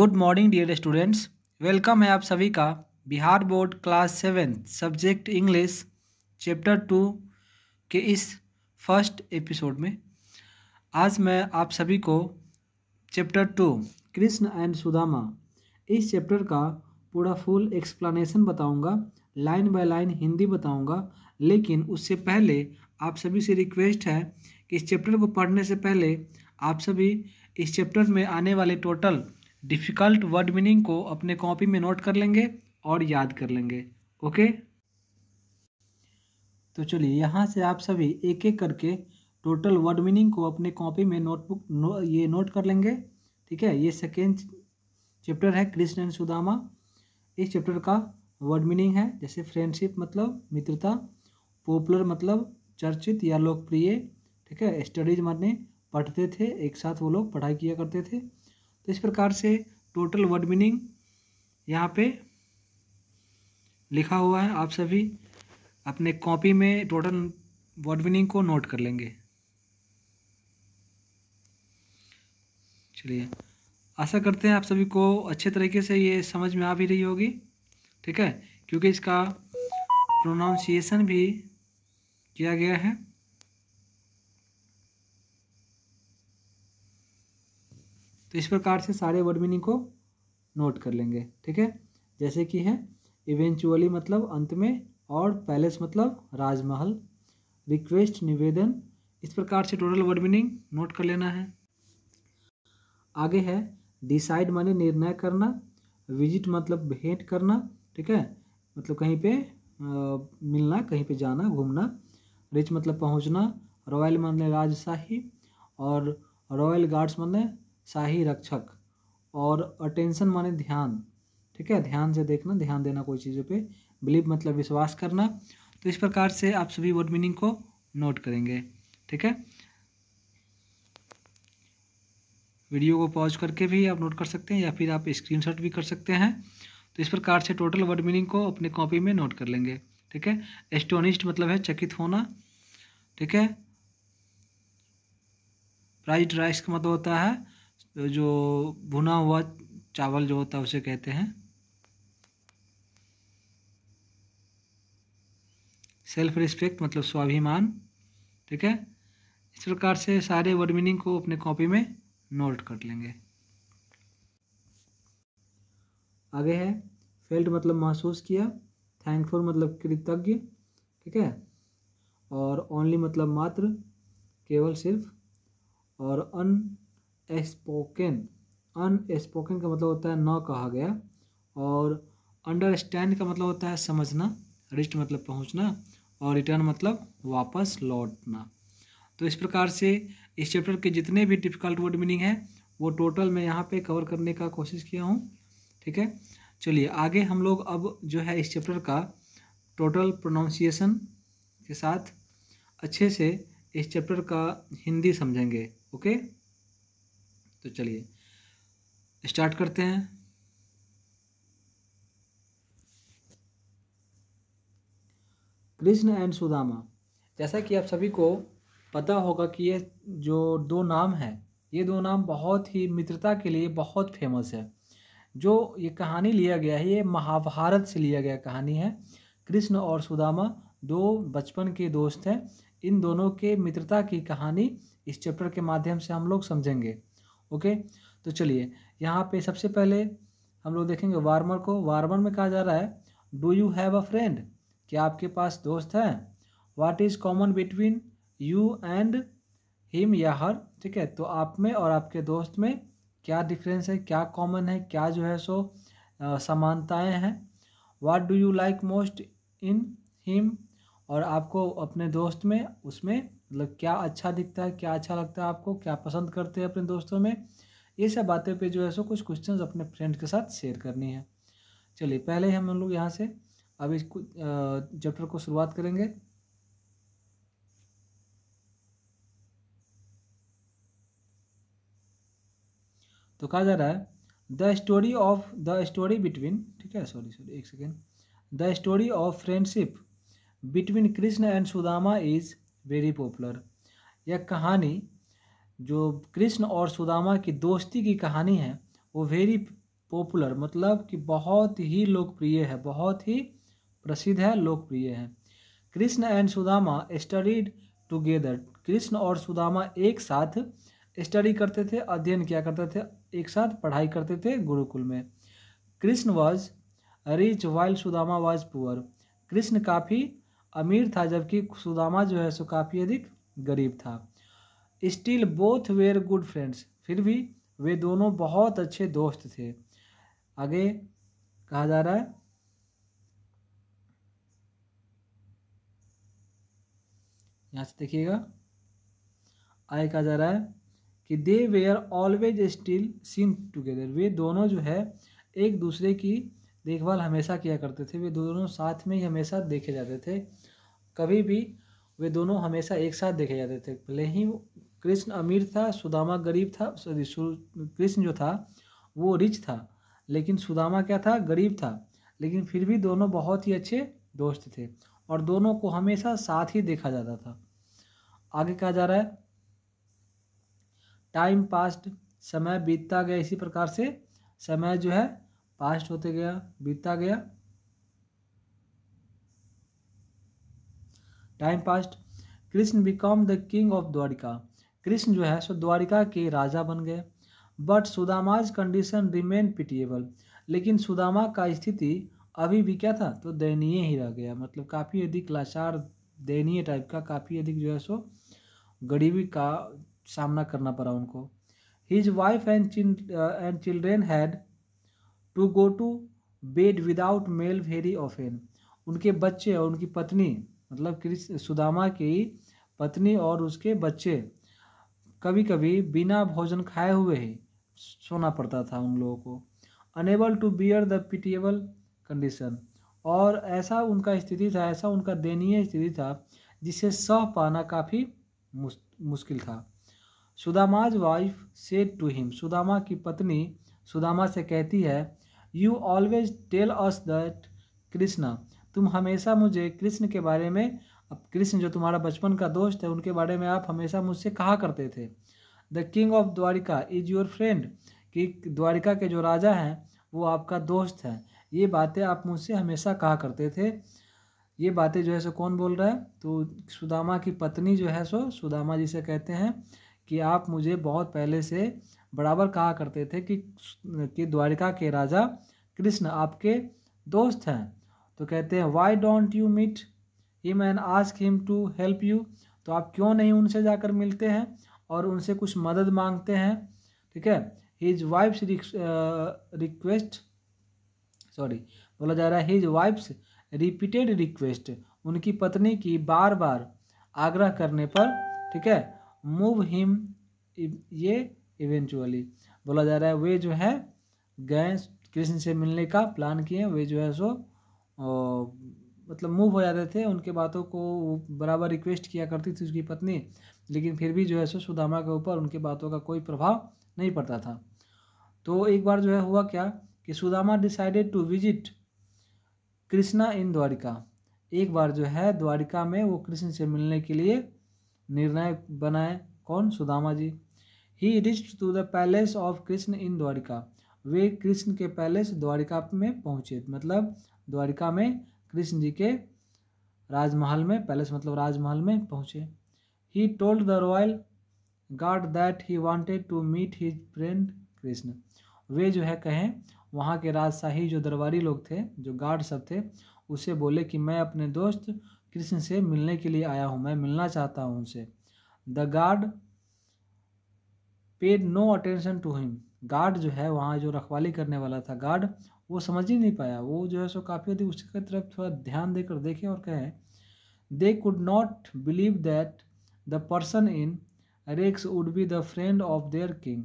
good morning dear students welcome है आप सभी का Bihar board class seventh subject English chapter two के इस फर्स्ट एपिसोड में आज मैं आप सभी को chapter two Krishna and Sudama इस चैप्टर का पूरा फुल एक्सप्लेनेशन बताऊंगा लाइन बाय लाइन हिंदी बताऊंगा लेकिन उससे पहले आप सभी से रिक्वेस्ट है कि इस चैप्टर को पढ़ने से पहले आप सभी इस चैप्टर में आने वाले टोटल डिफ़िकल्ट वर्ड मीनिंग को अपने कॉपी में नोट कर लेंगे और याद कर लेंगे ओके तो चलिए यहाँ से आप सभी एक एक करके टोटल वर्ड मीनिंग को अपने कॉपी में नोटबुक नो, ये नोट कर लेंगे ठीक है ये सेकेंड चैप्टर है कृष्ण एंड सुदामा इस चैप्टर का वर्ड मीनिंग है जैसे फ्रेंडशिप मतलब मित्रता पॉपुलर मतलब चर्चित या लोकप्रिय ठीक है स्टडीज माने पढ़ते थे एक साथ वो लोग पढ़ाई किया करते थे तो इस प्रकार से टोटल वर्ड मीनिंग यहाँ पे लिखा हुआ है आप सभी अपने कॉपी में टोटल वर्ड मीनिंग को नोट कर लेंगे चलिए आशा करते हैं आप सभी को अच्छे तरीके से ये समझ में आ भी रही होगी ठीक है क्योंकि इसका प्रोनाउंसिएशन भी किया गया है तो इस प्रकार से सारे वर्ड मीनिंग को नोट कर लेंगे ठीक है जैसे कि है इवेंचुअली मतलब अंत में और पैलेस मतलब राजमहल रिक्वेस्ट निवेदन इस प्रकार से टोटल वर्ड मीनिंग नोट कर लेना है आगे है डिसाइड माने निर्णय करना विजिट मतलब भेंट करना ठीक है मतलब कहीं पे आ, मिलना कहीं पे जाना घूमना रिच मतलब पहुंचना रॉयल माने राजशाही और रॉयल गार्ड्स माने शाही रक्षक और अटेंशन माने ध्यान ठीक है ध्यान से देखना ध्यान देना कोई चीज़ों पे बिलीव मतलब विश्वास करना तो इस प्रकार से आप सभी वर्ड मीनिंग को नोट करेंगे ठीक है वीडियो को पॉज करके भी आप नोट कर सकते हैं या फिर आप स्क्रीनशॉट भी कर सकते हैं तो इस प्रकार से टोटल वर्ड मीनिंग को अपने कॉपी में नोट कर लेंगे ठीक है एस्टोनिस्ट मतलब है चकित होना ठीक है प्राइड राइस का मतलब होता है तो जो भुना हुआ चावल जो होता है उसे कहते हैं सेल्फ रिस्पेक्ट मतलब स्वाभिमान ठीक है इस प्रकार से सारे वर्ड मीनिंग को अपने कॉपी में नोट कर लेंगे आगे है फेल्ट मतलब महसूस किया थैंकफुल मतलब कृतज्ञ ठीक है और ओनली मतलब मात्र केवल सिर्फ और अन स्पोकन अनस्पोकन का मतलब होता है न कहा गया और अंडरस्टैंड का मतलब होता है समझना रिस्ट मतलब पहुंचना और रिटर्न मतलब वापस लौटना तो इस प्रकार से इस चैप्टर के जितने भी डिफिकल्ट वर्ड मीनिंग है वो टोटल मैं यहाँ पे कवर करने का कोशिश किया हूँ ठीक है चलिए आगे हम लोग अब जो है इस चैप्टर का टोटल प्रोनाउंसिएशन के साथ अच्छे से इस चैप्टर का हिंदी समझेंगे ओके तो चलिए स्टार्ट करते हैं कृष्ण एंड सुदामा जैसा कि आप सभी को पता होगा कि ये जो दो नाम हैं ये दो नाम बहुत ही मित्रता के लिए बहुत फेमस है जो ये कहानी लिया गया है ये महाभारत से लिया गया कहानी है कृष्ण और सुदामा दो बचपन के दोस्त हैं इन दोनों के मित्रता की कहानी इस चैप्टर के माध्यम से हम लोग समझेंगे ओके तो चलिए यहाँ पे सबसे पहले हम लोग देखेंगे वार्मर को वार्मर में कहा जा रहा है do you have a friend क्या आपके पास दोस्त है what is common between you and him या हर ठीक है तो आप में और आपके दोस्त में क्या डिफरेंस है क्या कॉमन है क्या जो है सो समानताएं हैं what do you like most in him और आपको अपने दोस्त में उसमें मतलब क्या अच्छा दिखता है क्या अच्छा लगता है आपको क्या पसंद करते हैं अपने दोस्तों में ये सब बातें पे जो है सो कुछ क्वेश्चंस अपने फ्रेंड के साथ शेयर करनी है चलिए पहले हम लोग यहाँ से अभी चैप्टर को शुरुआत करेंगे तो कहा जा रहा है the story of the story between ठीक है सॉरी सॉरी एक second the story of friendship between Krishna and Sudama is very popular यह कहानी जो कृष्ण और सुदामा की दोस्ती की कहानी है वो वेरी पॉपुलर मतलब कि बहुत ही लोकप्रिय है बहुत ही प्रसिद्ध है लोकप्रिय है Krishna and Sudama studied together Krishna और सुदामा एक साथ स्टडी करते थे अध्ययन किया करते थे एक साथ पढ़ाई करते थे गुरुकुल में Krishna was rich while Sudama was poor Krishna काफ़ी अमीर था जबकि सुदामा जो है सो काफ़ी अधिक गरीब था still both were good friends फिर भी वे दोनों बहुत अच्छे दोस्त थे आगे कहा जा रहा है यहाँ से देखिएगा आगे कहा जा रहा है कि they were always still seen together वे दोनों जो है एक दूसरे की देखभाल हमेशा किया करते थे वे दोनों साथ में ही हमेशा देखे जाते थे कभी भी वे दोनों हमेशा एक साथ देखे जाते थे भले ही कृष्ण अमीर था सुदामा गरीब था सॉरी कृष्ण जो था वो रिच था लेकिन सुदामा क्या था गरीब था लेकिन फिर भी दोनों बहुत ही अच्छे दोस्त थे और दोनों को हमेशा साथ ही देखा जाता था आगे कहा जा रहा है टाइम पास्ट समय बीतता गया इसी प्रकार से समय जो है पास्ट होते गया बीतता गया time past Krishna became the king of Dwarka Krishna जो है सो द्वारिका के राजा बन गए but Sudama's condition remain pitiable लेकिन सुदामा का स्थिति अभी भी क्या था तो दयनीय ही रह गया मतलब काफ़ी अधिक लाचार दयनीय टाइप का काफ़ी अधिक जो है सो गरीबी का सामना करना पड़ा उनको his wife and and children had to go to bed without meal very often उनके बच्चे और उनकी पत्नी मतलब कृष्ण सुदामा की पत्नी और उसके बच्चे कभी कभी बिना भोजन खाए हुए ही सोना पड़ता था उन लोगों को unable to bear the pitiable condition और ऐसा उनका स्थिति था ऐसा उनका दयनीय स्थिति था जिसे सह पाना काफ़ी मुश्किल था Sudama's wife said to him Sudama की पत्नी सुदामा से कहती है you always tell us that Krishna तुम हमेशा मुझे कृष्ण के बारे में अब कृष्ण जो तुम्हारा बचपन का दोस्त है उनके बारे में आप हमेशा मुझसे कहा करते थे the king of Dwarka is your friend कि द्वारिका के जो राजा हैं वो आपका दोस्त है ये बातें आप मुझसे हमेशा कहा करते थे ये बातें जो है सो कौन बोल रहा है तो सुदामा की पत्नी जो है सो सुदामा जी से कहते हैं कि आप मुझे बहुत पहले से बराबर कहा करते थे कि कि द्वारिका के राजा कृष्ण आपके दोस्त हैं तो कहते हैं why don't you meet him man ask him to help you तो आप क्यों नहीं उनसे जाकर मिलते हैं और उनसे कुछ मदद मांगते हैं ठीक है हिज वाइफ्स रिक्वेस्ट सॉरी बोला जा रहा है हिज वाइफ्स रिपीटेड रिक्वेस्ट उनकी पत्नी की बार बार आग्रह करने पर ठीक है मूव हिम ये इवेंचुअली बोला जा रहा है वे जो है गए कृष्ण से मिलने का प्लान किए वे जो है सो मतलब मूव हो जाते थे उनके बातों को बराबर रिक्वेस्ट किया करती थी उसकी पत्नी लेकिन फिर भी जो है सो सुदामा के ऊपर उनके बातों का कोई प्रभाव नहीं पड़ता था तो एक बार जो है हुआ क्या कि Sudama decided to visit Krishna in Dwarka एक बार जो है द्वारिका में वो कृष्ण से मिलने के लिए निर्णायक बनाए कौन Sudama ji he reached to the palace of Krishna in Dwarka वे कृष्ण के पैलेस द्वारिका में पहुंचे मतलब द्वारिका में कृष्ण जी के राजमहल में पैलेस मतलब राजमहल में पहुंचे he told the royal guard that he wanted to meet his friend Krishna वे जो है कहें वहाँ के राजशाही जो दरबारी लोग थे जो गार्ड सब थे उसे बोले कि मैं अपने दोस्त कृष्ण से मिलने के लिए आया हूँ मैं मिलना चाहता हूँ उनसे the guard paid no attention to him guard जो है वहाँ जो रखवाली करने वाला था गार्ड वो समझ ही नहीं पाया वो जो है सो काफ़ी अधिक उसकी तरफ थोड़ा ध्यान देकर देखें और कहें they could not believe that the person in rags would be the friend of their king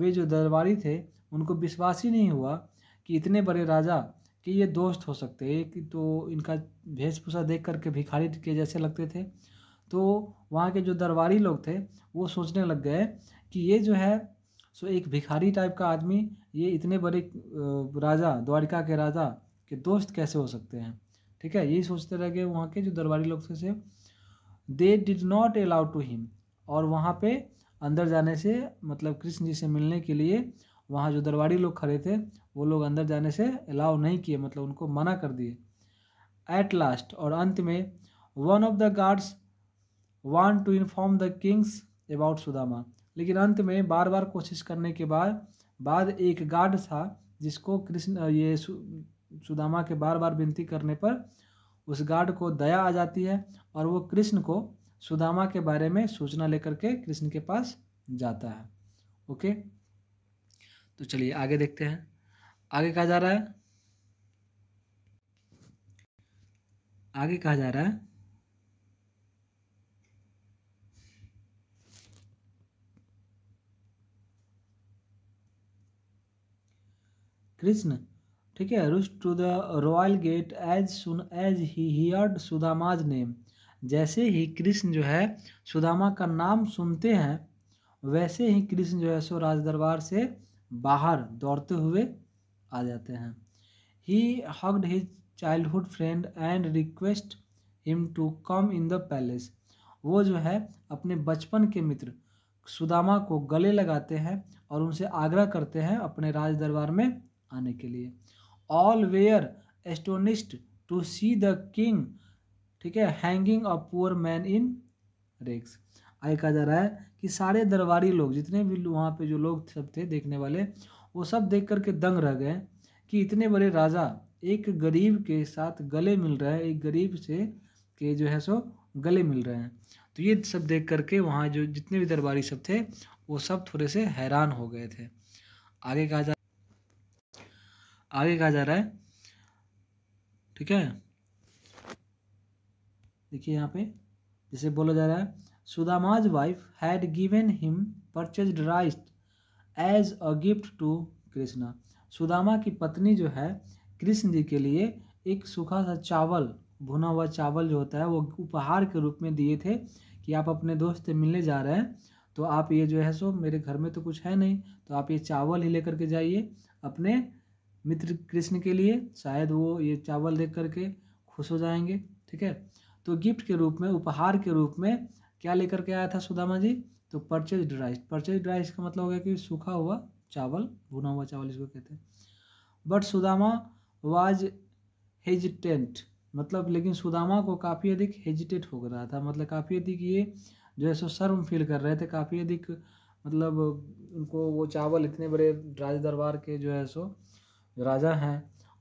वे जो दरबारी थे उनको विश्वास ही नहीं हुआ कि इतने बड़े राजा कि ये दोस्त हो सकते एक तो इनका वेशभूषा देख करके भिखारी के जैसे लगते थे तो वहाँ के जो दरबारी लोग थे वो सोचने लग गए कि ये जो है सो एक भिखारी टाइप का आदमी ये इतने बड़े राजा द्वारिका के राजा के दोस्त कैसे हो सकते हैं ठीक है यही सोचते रह गए वहाँ के जो दरबारी लोग थे से they did not allow to him और वहाँ पे अंदर जाने से मतलब कृष्ण जी से मिलने के लिए वहाँ जो दरबारी लोग खड़े थे वो लोग अंदर जाने से अलाउ नहीं किए मतलब उनको मना कर दिए एट लास्ट और अंत में one of the guards want to inform the kings about Sudama लेकिन अंत में बार बार कोशिश करने के बाद बाद एक गार्ड था जिसको कृष्ण ये सु, सुदामा के बार बार विनती करने पर उस गार्ड को दया आ जाती है और वो कृष्ण को सुदामा के बारे में सूचना लेकर के कृष्ण के पास जाता है ओके तो चलिए आगे देखते हैं आगे कहा जा रहा है आगे कहा जा रहा है कृष्ण ठीक है rush to the royal gate as soon as he heard Sudama's name जैसे ही कृष्ण जो है सुदामा का नाम सुनते हैं वैसे ही कृष्ण जो है सो राज दरबार से बाहर दौड़ते हुए आ जाते हैं he hugged his childhood friend and request him to come in the palace वो जो है अपने बचपन के मित्र सुदामा को गले लगाते हैं और उनसे आग्रह करते हैं अपने राज दरबार में आने के लिए all were astonished to see the king ठीक है hugging a poor man in rags आगे कहा जा रहा है कि सारे दरबारी लोग जितने भी वहाँ पे जो लोग सब थे देखने वाले वो सब देख करके दंग रह गए कि इतने बड़े राजा एक गरीब के साथ गले मिल रहे है एक गरीब से के जो है सो गले मिल रहे हैं तो ये सब देख करके वहाँ जो जितने भी दरबारी सब थे वो सब थोड़े से हैरान हो गए थे आगे कहा जा आगे कहा जा रहा है ठीक है देखिए यहाँ पे जैसे बोला जा रहा है Sudama's wife had given him parched rice as a gift to Krishna Sudama की पत्नी जो है कृष्ण जी के लिए एक सूखा सा चावल भुना हुआ चावल जो होता है वो उपहार के रूप में दिए थे कि आप अपने दोस्त से मिलने जा रहे हैं तो आप ये जो है सो मेरे घर में तो कुछ है नहीं तो आप ये चावल ही लेकर के जाइए अपने मित्र कृष्ण के लिए शायद वो ये चावल देख करके खुश हो जाएंगे ठीक है तो गिफ्ट के रूप में उपहार के रूप में क्या लेकर के आया था सुदामा जी तो परचेज राइस परचेज राइस का मतलब हो गया कि सूखा हुआ चावल भुना हुआ चावल इसको कहते हैं बट सुदामा वाज हेजिटेंट मतलब लेकिन सुदामा को काफ़ी अधिक हेजिटेट हो रहा था मतलब काफ़ी अधिक ये जो है सो शर्म फील कर रहे थे काफ़ी अधिक मतलब उनको वो चावल इतने बड़े राज दरबार के जो है सो राजा हैं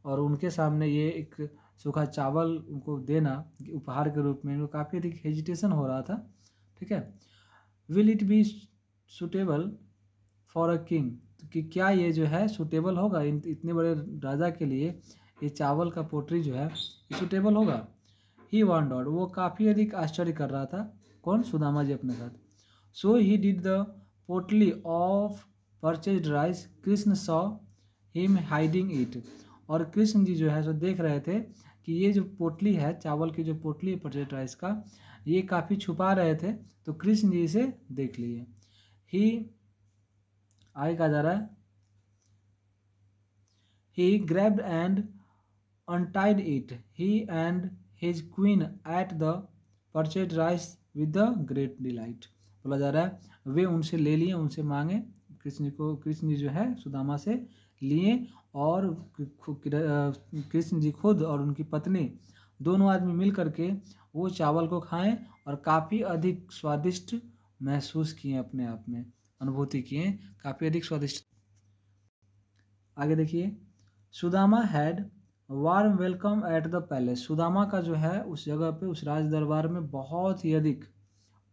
और उनके सामने ये एक सूखा चावल उनको देना उपहार के रूप में उनको काफ़ी अधिक हेजिटेशन हो रहा था ठीक है will it be suitable for a king कि क्या ये जो है सुटेबल होगा इतने बड़े राजा के लिए ये चावल का पोट्री जो है सुटेबल होगा ही डॉट वो काफ़ी अधिक आश्चर्य कर रहा था कौन सुदामा जी अपने साथ so he hid the potli of parched rice Krishna saw him hiding it और कृष्ण जी जो है सो देख रहे थे कि ये जो पोटली है चावल की जो पोटली है परचेज राइस का ये काफ़ी छुपा रहे थे तो कृष्ण जी से देख लिए ही आगे कहा जा रहा है he grabbed and untied it he and his queen ate the parched rice with the great delight बोला जा रहा है वे उनसे ले लिए उनसे मांगे कृष्ण को कृष्ण जी जो है सुदामा से लिए और कृष्ण जी खुद और उनकी पत्नी दोनों आदमी मिल करके वो चावल को खाएं और काफ़ी अधिक स्वादिष्ट महसूस किए अपने आप में अनुभूति किए काफ़ी अधिक स्वादिष्ट आगे देखिए Sudama had warm welcome at the palace Sudama का जो है उस जगह पे उस राज दरबार में बहुत ही अधिक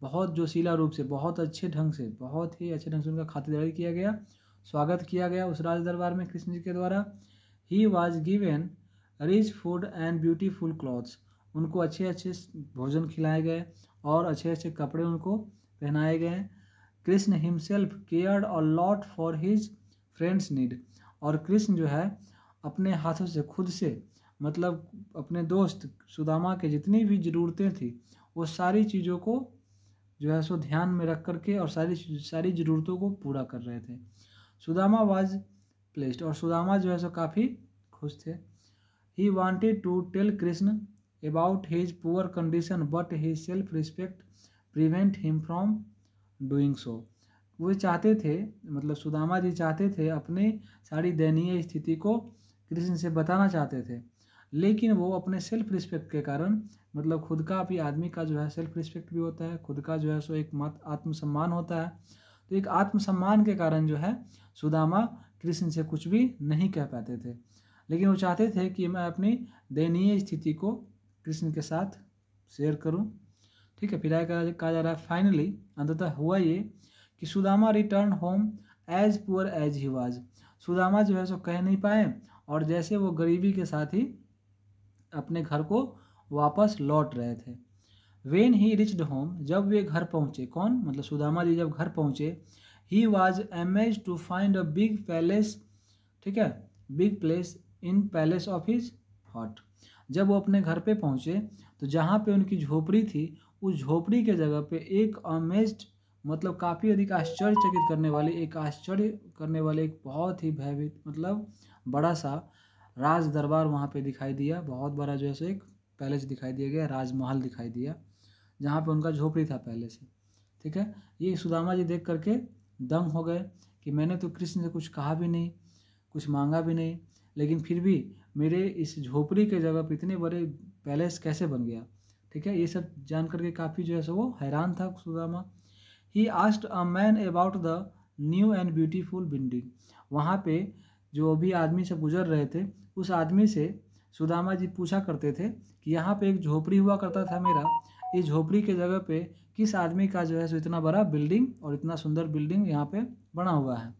बहुत जोशीला रूप से बहुत अच्छे ढंग से बहुत ही अच्छे ढंग से उनका खातिरदारी किया गया स्वागत किया गया उस राज दरबार में कृष्ण जी के द्वारा he was given rich food and beautiful clothes उनको अच्छे अच्छे भोजन खिलाए गए और अच्छे अच्छे कपड़े उनको पहनाए गए Krishna himself cared a lot for his friend's need और कृष्ण जो है अपने हाथों से खुद से मतलब अपने दोस्त सुदामा के जितनी भी ज़रूरतें थी वो सारी चीज़ों को जो है सो ध्यान में रख करके और सारी सारी ज़रूरतों को पूरा कर रहे थे सुदामा वाज प्लेस्ड और सुदामा जो है सो काफ़ी खुश थे he wanted to tell Krishna about his poor condition but his self respect prevent him from doing so वे चाहते थे मतलब सुदामा जी चाहते थे अपने सारी दयनीय स्थिति को कृष्ण से बताना चाहते थे लेकिन वो अपने सेल्फ रिस्पेक्ट के कारण मतलब खुद का भी आदमी का जो है सेल्फ रिस्पेक्ट भी होता है खुद का जो है सो एक मत आत्मसम्मान होता है तो एक आत्मसम्मान के कारण जो है सुदामा कृष्ण से कुछ भी नहीं कह पाते थे लेकिन वो चाहते थे कि मैं अपनी दयनीय स्थिति को कृष्ण के साथ शेयर करूं ठीक है फिर कहा जा रहा है फाइनली अंततः हुआ ये कि Sudama return home as poor as he was Sudama जो है सो कह नहीं पाए और जैसे वो गरीबी के साथ ही अपने घर को वापस लौट रहे थे वेन ही रिच्ड होम जब वे घर पहुँचे कौन मतलब सुदामा जी जब घर पहुँचे he was amazed to find a big palace ठीक है big place in palace of his hut जब वो अपने घर पे पहुँचे तो जहाँ पे उनकी झोपड़ी थी उस झोपड़ी के जगह पे एक अमेज्ड मतलब काफ़ी अधिक आश्चर्यचकित करने वाले एक आश्चर्य करने वाले एक बहुत ही भयभीत मतलब बड़ा सा राज दरबार वहाँ पे दिखाई दिया बहुत बड़ा जो है सो एक पैलेस दिखाई दिया गया राजमहल दिखाई दिया जहाँ पे उनका झोपड़ी था पहले से ठीक है ये सुदामा जी देख करके दंग हो गए कि मैंने तो कृष्ण से कुछ कहा भी नहीं कुछ मांगा भी नहीं लेकिन फिर भी मेरे इस झोपड़ी के जगह पर इतने बड़े पैलेस कैसे बन गया ठीक है ये सब जान करके काफ़ी जो है सो वो हैरान था Sudama he asked a man about the new and beautiful building वहाँ पे जो भी आदमी से गुजर रहे थे उस आदमी से सुदामा जी पूछा करते थे कि यहाँ पे एक झोपड़ी हुआ करता था मेरा इस झोपड़ी के जगह पे किस आदमी का जो है सो इतना बड़ा बिल्डिंग और इतना सुंदर बिल्डिंग यहाँ पे बना हुआ है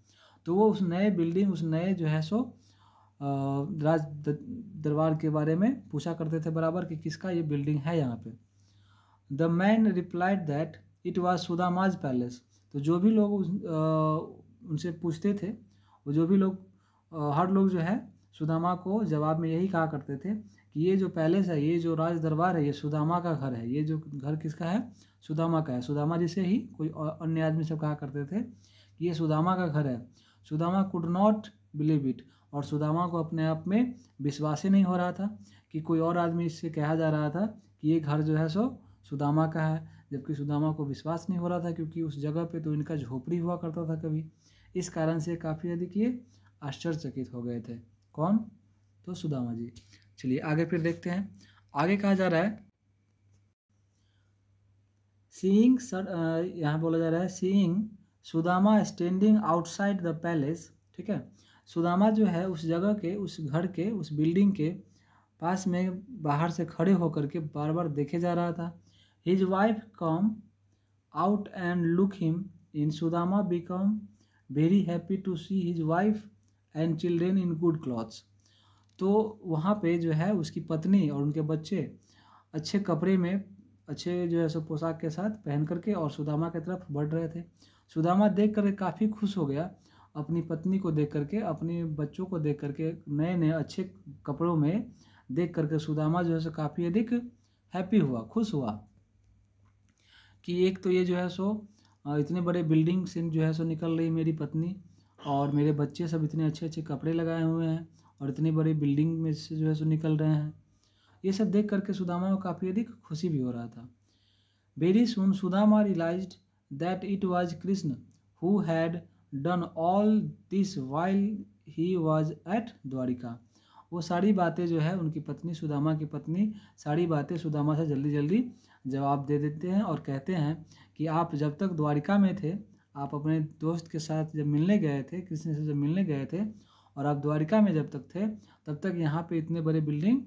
तो वो उस नए बिल्डिंग उस नए जो है सो राज दरबार के बारे में पूछा करते थे बराबर कि किसका ये बिल्डिंग है यहाँ पे the man replied that it was Sudama's palace तो जो भी लोग उनसे पूछते थे वो जो भी लोग हर लोग जो है सुदामा को जवाब में यही कहा करते थे कि ये जो पैलेस है ये जो राज दरबार है ये सुदामा का घर है ये जो घर किसका है सुदामा का है सुदामा जिसे ही कोई अन्य आदमी सब कहा करते थे कि ये सुदामा का घर है Sudama could not believe it और सुदामा को अपने आप में विश्वास ही नहीं हो रहा था कि कोई और आदमी इससे कहा जा रहा था कि ये घर जो है सो सुदामा का है जबकि सुदामा को विश्वास नहीं हो रहा था क्योंकि उस जगह पे तो इनका झोपड़ी हुआ करता था कभी इस कारण से काफ़ी अधिक ये आश्चर्यचकित हो गए थे कौन तो सुदामा जी चलिए आगे फिर देखते हैं आगे कहा जा रहा है सीइंग यहाँ बोला जा रहा है seeing Sudama standing outside the palace ठीक है सुदामा जो है उस जगह के उस घर के उस बिल्डिंग के पास में बाहर से खड़े होकर के बार बार देखे जा रहा था his wife come out and look him in Sudama become very happy to see his wife and children in good clothes तो वहाँ पे जो है उसकी पत्नी और उनके बच्चे अच्छे कपड़े में अच्छे जो है सो पोशाक के साथ पहन करके और सुदामा की तरफ बढ़ रहे थे सुदामा देख कर काफ़ी खुश हो गया अपनी पत्नी को देख करके अपने बच्चों को देख करके नए नए अच्छे कपड़ों में देख करके सुदामा जो है सो काफ़ी अधिक हैप्पी हुआ खुश हुआ कि एक तो ये जो है सो इतने बड़े बिल्डिंग से जो है सो निकल रही मेरी पत्नी और मेरे बच्चे सब इतने अच्छे अच्छे कपड़े लगाए हुए हैं और इतनी बड़ी बिल्डिंग में से जो है सो निकल रहे हैं ये सब देख करके सुदामा को काफ़ी अधिक खुशी भी हो रहा था very soon Sudama realise that it was Krishna who had done all this while he was at Dwarka वो सारी बातें जो है उनकी पत्नी सुदामा की पत्नी सारी बातें सुदामा से जल्दी जल्दी जवाब दे देते हैं और कहते हैं कि आप जब तक द्वारिका में थे आप अपने दोस्त के साथ जब मिलने गए थे कृष्ण से जब मिलने गए थे और आप द्वारिका में जब तक थे तब तक यहाँ पे इतने बड़े बिल्डिंग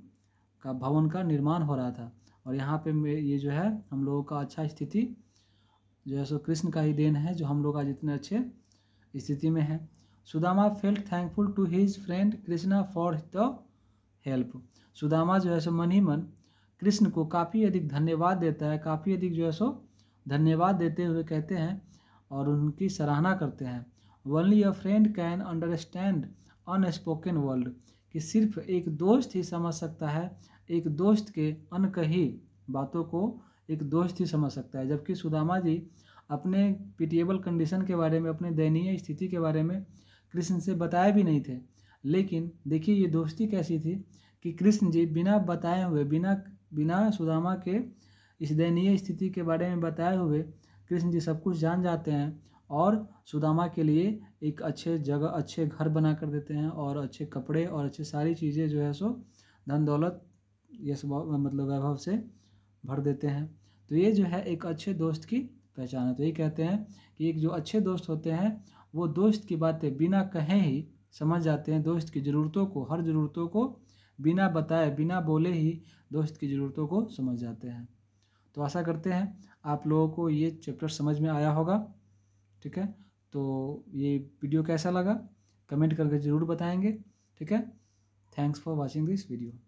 का भवन का निर्माण हो रहा था और यहाँ पे ये जो है हम लोगों का अच्छा स्थिति जो है सो कृष्ण का ही देन है जो हम लोग आज इतने अच्छे स्थिति में है Sudama felt thankful to his friend Krishna for the help Sudama जो है सो मन ही मन कृष्ण को काफ़ी अधिक धन्यवाद देता है काफ़ी अधिक जो है सो धन्यवाद देते हुए कहते हैं और उनकी सराहना करते हैं only a friend can understand unspoken world कि सिर्फ एक दोस्त ही समझ सकता है एक दोस्त के अनकही बातों को एक दोस्त ही समझ सकता है जबकि सुदामा जी अपने पिटिएबल कंडीशन के बारे में अपने दयनीय स्थिति के बारे में कृष्ण से बताए भी नहीं थे लेकिन देखिए ये दोस्ती कैसी थी कि कृष्ण जी बिना बताए हुए बिना बिना सुदामा के इस दयनीय स्थिति के बारे में बताए हुए कृष्ण जी सब कुछ जान जाते हैं और सुदामा के लिए एक अच्छे जगह अच्छे घर बना कर देते हैं और अच्छे कपड़े और अच्छे सारी चीज़ें जो है सो धन दौलत ये सब मतलब वैभव से भर देते हैं तो ये जो है एक अच्छे दोस्त की पहचाना तो यही कहते हैं कि एक जो अच्छे दोस्त होते हैं वो दोस्त की बातें बिना कहें ही समझ जाते हैं दोस्त की ज़रूरतों को हर ज़रूरतों को बिना बताए बिना बोले ही दोस्त की ज़रूरतों को समझ जाते हैं तो आशा करते हैं आप लोगों को ये चैप्टर समझ में आया होगा ठीक है तो ये वीडियो कैसा लगा कमेंट करके ज़रूर बताएंगे ठीक है thanks for watching this video